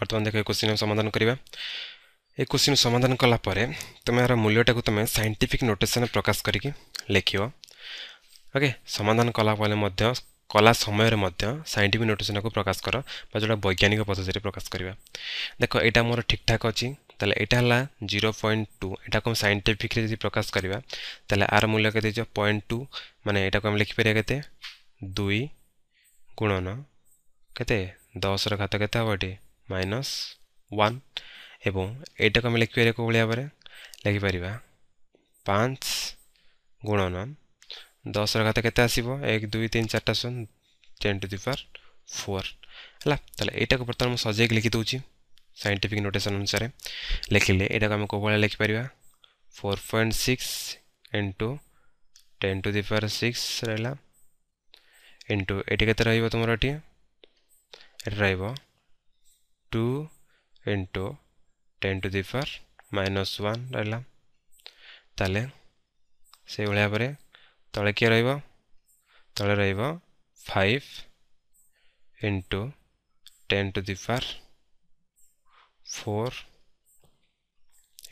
ବର୍ତ୍ତମାନ ଦେଖ ଏ କ୍ୱେଶ୍ଚିନ୍ ସମାଧାନ କରିବା ଏ କ୍ୱେଶ୍ଚିନ୍ ସମାଧାନ କଲା ପରେ ତୁମେ ଏହାର ମୂଲ୍ୟଟାକୁ ତୁମେ ସାଇଣ୍ଟିଫିକ୍ ନୋଟେସନ୍ ପ୍ରକାଶ କରିକି ଲେଖିବ ଓକେ ସମାଧାନ କଲା ପରେ ମଧ୍ୟ କଲା ସମୟରେ ମଧ୍ୟ ସାଇଣ୍ଟିଫିକ୍ ନୋଟେସନ୍କୁ ପ୍ରକାଶ କର ବା ଯେଉଁଟା ବୈଜ୍ଞାନିକ ପଦ୍ଧତିରେ ପ୍ରକାଶ କରିବା ଦେଖ ଏଇଟା ମୋର ଠିକ୍ଠାକ୍ ଅଛି ତାହେଲେ ଏଇଟା ହେଲା ଜିରୋ ପଏଣ୍ଟ ଟୁ ଏଇଟାକୁ ଆମେ ସାଇଣ୍ଟିଫିକ୍ରେ ଯଦି ପ୍ରକାଶ କରିବା ତାହେଲେ ଆର ମୂଲ୍ୟ କେତେ ହେଇଛି ପଏଣ୍ଟ ଟୁ ମାନେ ଏଇଟାକୁ ଆମେ ଲେଖିପାରିବା କେତେ ଦୁଇ ଗୁଣନ କେତେ ଦଶର ଘାତ କେତେ ହେବ ଏଠି माइनस वन एवं यटा को आम लिखे कौ भाई भाव लिखिपर पाँच गुणन दस रहा तो के एक दुई तीन चार शून ten to the power four है यहाँ को बर्तमान मुझे सजाई लिखिदे सैंटिफिक नोटेसन अनुसार लिखिले को आम कौ लिखिपर four point six into ten to the power six रहा इंटु ये तुम ये रहा two into ten to the power minus one रहा ताले से भाव तले किए रले रइव into ten to the power four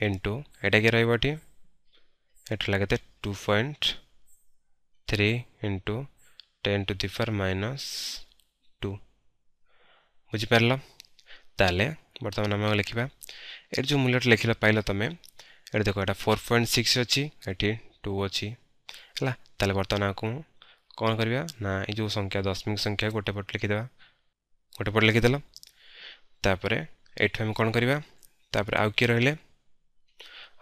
into एटा किए रही लगे two point three into ten to the power minus two बुझिपार ताले बर्तमान आम लिखा ये जो मूल्य लिख पाइल तुम ये देख एटा फोर पॉइंट सिक्स अच्छी ये टू अच्छी है बर्तमान आपको कौन करवा ना ये संख्या दशमिक संख्या गोटे पट लिखीद गोटे पट लिखिदल तापर एठ आम कौन करवापर आउ किए रे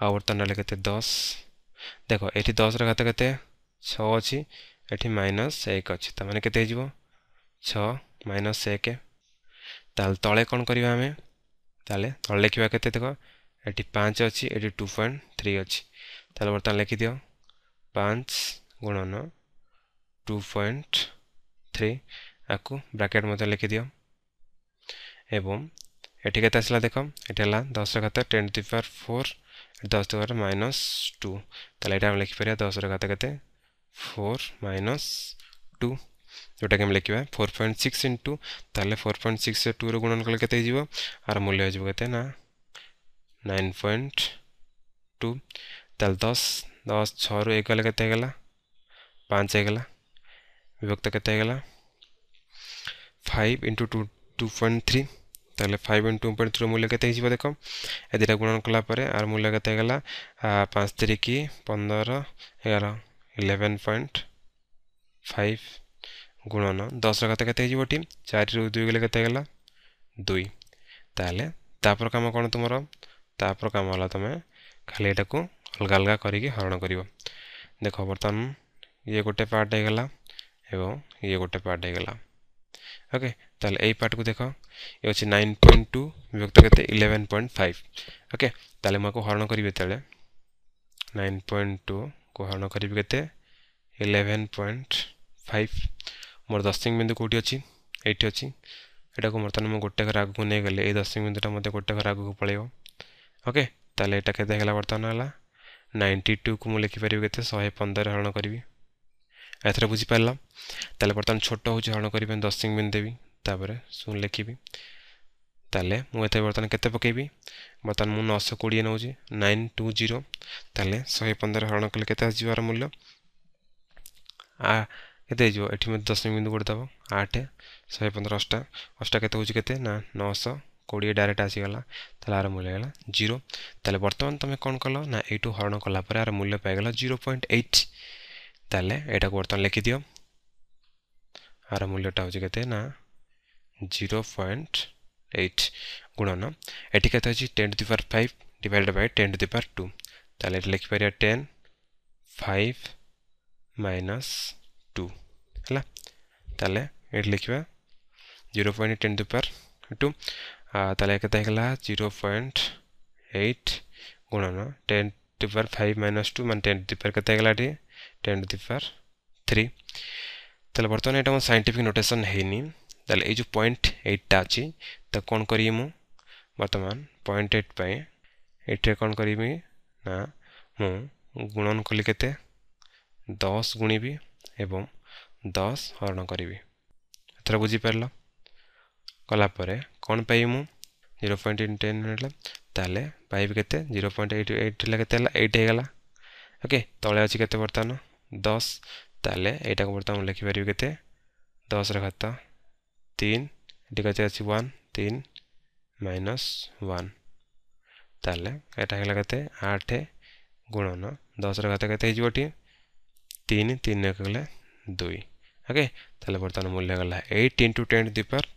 आर्तमान बर्तमान रहा कैसे दस देख ये दस रत के छि माइनस एक अच्छे तेज मैंने छ माइनस एक তাহলে তলে କ'ଣ କରିବା ଆମେ ତାହେଲେ ତଳେ ଲେଖିବା କେତେ ଦେଖ ଏଠି ପାଞ୍ଚ ଅଛି ଏଠି ଟୁ ପଏଣ୍ଟ ଥ୍ରୀ ଅଛି ତାହେଲେ ବର୍ତ୍ତମାନ ଲେଖିଦିଅ ପାଞ୍ଚ ଗୁଣନ ଟୁ ପଏଣ୍ଟ ଥ୍ରୀ ଆକୁ ବ୍ରାକେଟ୍ ମଧ୍ୟ ଲେଖିଦିଅ ଏବଂ ଏଠି କେତେ ଆସିଲା ଦେଖ ଏଠି ହେଲା ଦଶ ଘାତ ଟେନ୍ ଦି ପାୱାର ଫୋର୍ ଦଶ ଦି ପାୱାର ମାଇନସ୍ ଟୁ ତାହେଲେ ଏଇଟା ଆମେ ଲେଖିପାରିବା ଦଶର ଘାତ କେତେ ଫୋର୍ ମାଇନସ୍ ଟୁ ଯେଉଁଟାକି ଆମେ ଲେଖିବା ଫୋର୍ ପଏଣ୍ଟ ସିକ୍ସ ଇଣ୍ଟୁ ତାହେଲେ ଫୋର୍ ପଏଣ୍ଟ ସିକ୍ସ ଟୁର ଗୁଣନ କଲେ କେତେ ହେଇଯିବ ଆର ମୂଲ୍ୟ ହେଇଯିବ କେତେ ନା ନାଇନ୍ ପଏଣ୍ଟ ଟୁ ତାହେଲେ ଦଶ ଦଶ ଛଅରୁ ଏକ ହେଲେ କେତେ ହେଇଗଲା ପାଞ୍ଚ ହେଇଗଲା ବିଭକ୍ତ କେତେ ହେଇଗଲା five into two two point three তাহলে ফাইভ ইন্টু টু পয়েন্ট থ্রির মূল্য কেতে হয়েছে দেখ এ দুইটা গুণন কলাপরে আর মূল্য কেতে হয়ে গেলা পাঁচ তিরিকি পনেরো এগারো ইলেভেন পয়েন্ট ফাইভ गुणन दस रही है चार दुई गले के दुई ताल तापर कम कौन तुम तापर कम होगा तुम खाली यटा को अलग अलग करण कर देख बर्तमान ये गोटे पार्ट होगा एवं ये गोटे पार्ट हो होगा ओके ताल यही पार्ट को देख ये अच्छे नाइन पॉइंट टू विभक्त के इलेवेन पॉइंट फाइव ओके ताल मैं हरण करी ये नाइन पॉइंट टू को हरण करी के इलेवेन पॉइंट फाइव ମୋର ଦଶମିକ ବିନ୍ଦୁ କେଉଁଠି ଅଛି ଏଇଠି ଅଛି ଏଇଟାକୁ ବର୍ତ୍ତମାନ ମୁଁ ଗୋଟେ ଘର ଆଗକୁ ନେଇଗଲେ ଏଇ ଦଶମିକ ବିନ୍ଦୁଟା ମୋତେ ଗୋଟେ ଘର ଆଗକୁ ପଳାଇବ ଓକେ ତାହେଲେ ଏଇଟା କେତେ ହେଲା ବର୍ତ୍ତମାନ ହେଲା ନାଇଣ୍ଟି ଟୁକୁ ମୁଁ ଲେଖିପାରିବି କେତେ ଶହେ ପନ୍ଦର ହରଣ କରିବି ଏଥର ବୁଝିପାରିଲା ତାହେଲେ ବର୍ତ୍ତମାନ ଛୋଟ ହେଉଛି ହରଣ କରିବି ପାଇଁ ଦଶମିକ ବିନ୍ଦୁ ଦେବି ତାପରେ ଶୂନ ଲେଖିବି ତାହେଲେ ମୁଁ ଏଥିରେ ବର୍ତ୍ତମାନ କେତେ ପକାଇବି ବର୍ତ୍ତମାନ ମୁଁ ନଅଶହ କୋଡ଼ିଏ ନେଉଛି ନାଇନ୍ ଟୁ ଜିରୋ ତାହେଲେ ଶହେ ପନ୍ଦର ହରଣ କଲେ କେତେ ଆସିଯିବାର ମୂଲ୍ୟ ଆ କେତେ ହେଇଯିବ ଏଠି ମଧ୍ୟ ଦଶମିକ ବିନ୍ଦୁ ଗୋଟେ ଦେବ ଆଠ ଶହେ ପନ୍ଦର ଅଷ୍ଟା ଅଷ୍ଟା କେତେ ହେଉଛି କେତେ ନା ନଅଶହ କୋଡ଼ିଏ ଡାଇରେକ୍ଟ ଆସିଗଲା ତାହେଲେ ଆର ମୂଲ୍ୟ ହେଇଗଲା ଜିରୋ ତାହେଲେ ବର୍ତ୍ତମାନ ତୁମେ କ'ଣ କଲ ନା ଏଇଠୁ ହରଣ କଲା ପରେ ଆର ମୂଲ୍ୟ ପାଇଗଲା ଜିରୋ ପଏଣ୍ଟ ଏଇଟ୍ ତାହେଲେ ଏଇଟାକୁ ବର୍ତ୍ତମାନ ଲେଖିଦିଅ ଆର ମୂଲ୍ୟଟା ହେଉଛି କେତେ ନା ଜିରୋ ପଏଣ୍ଟ ଏଇଟ୍ ଗୁଣନ ଏଠି କେତେ ଅଛି ten to the power five divided by ten to the power two ତାହେଲେ ଏଠି ଲେଖିପାରିବା ଟେନ୍ ଫାଇଭ୍ ମାଇନସ୍ टू है यह लिखा zero point ten to power two तेला जीरो पॉइंट एट गुणन ten to power five minus two मैं ten to power के टेन टू पार थ्री तो बर्तमान यहाँ सैंटिफिक नोटेसन है ये जो पॉइंट एट्टा अच्छी तो कौन करी मु बर्तमान पॉइंट एट पर कौन करी ना मु गुणन कली के दस गुणबी ଏବଂ ଦଶ ହରଣ କରିବି ଏଥର ବୁଝିପାରିଲ କଲାପରେ କ'ଣ ପାଇବି ମୁଁ ଜିରୋ ପଏଣ୍ଟ ଇନ୍ ଟେନ୍ ହେଲା ତାହେଲେ ପାଇବି କେତେ ଜିରୋ ପଏଣ୍ଟ ଏଇଟ୍ ଏଇଟ୍ ହେଲା କେତେ ହେଲା ଏଇଟ୍ ହେଇଗଲା ଓକେ ତଳେ ଅଛି କେତେ ବର୍ତ୍ତମାନ ଦଶ ତାହେଲେ ଏଇଟାକୁ ବର୍ତ୍ତମାନ ମୁଁ ଲେଖିପାରିବି କେତେ ଦଶର ଘାତ ତିନି ଏଠି କେତେ ଅଛି ୱାନ୍ ତିନି ମାଇନସ୍ ୱାନ୍ ତାହେଲେ ଏଇଟା ହେଲା କେତେ ଆଠ ଗୁଣନ ଦଶର ଘାତ କେତେ ହେଇଯିବ ଏଠି तीन तीन एक गले दुई ओके बर्तमान मूल्य गला एट इंटू टेन दीपर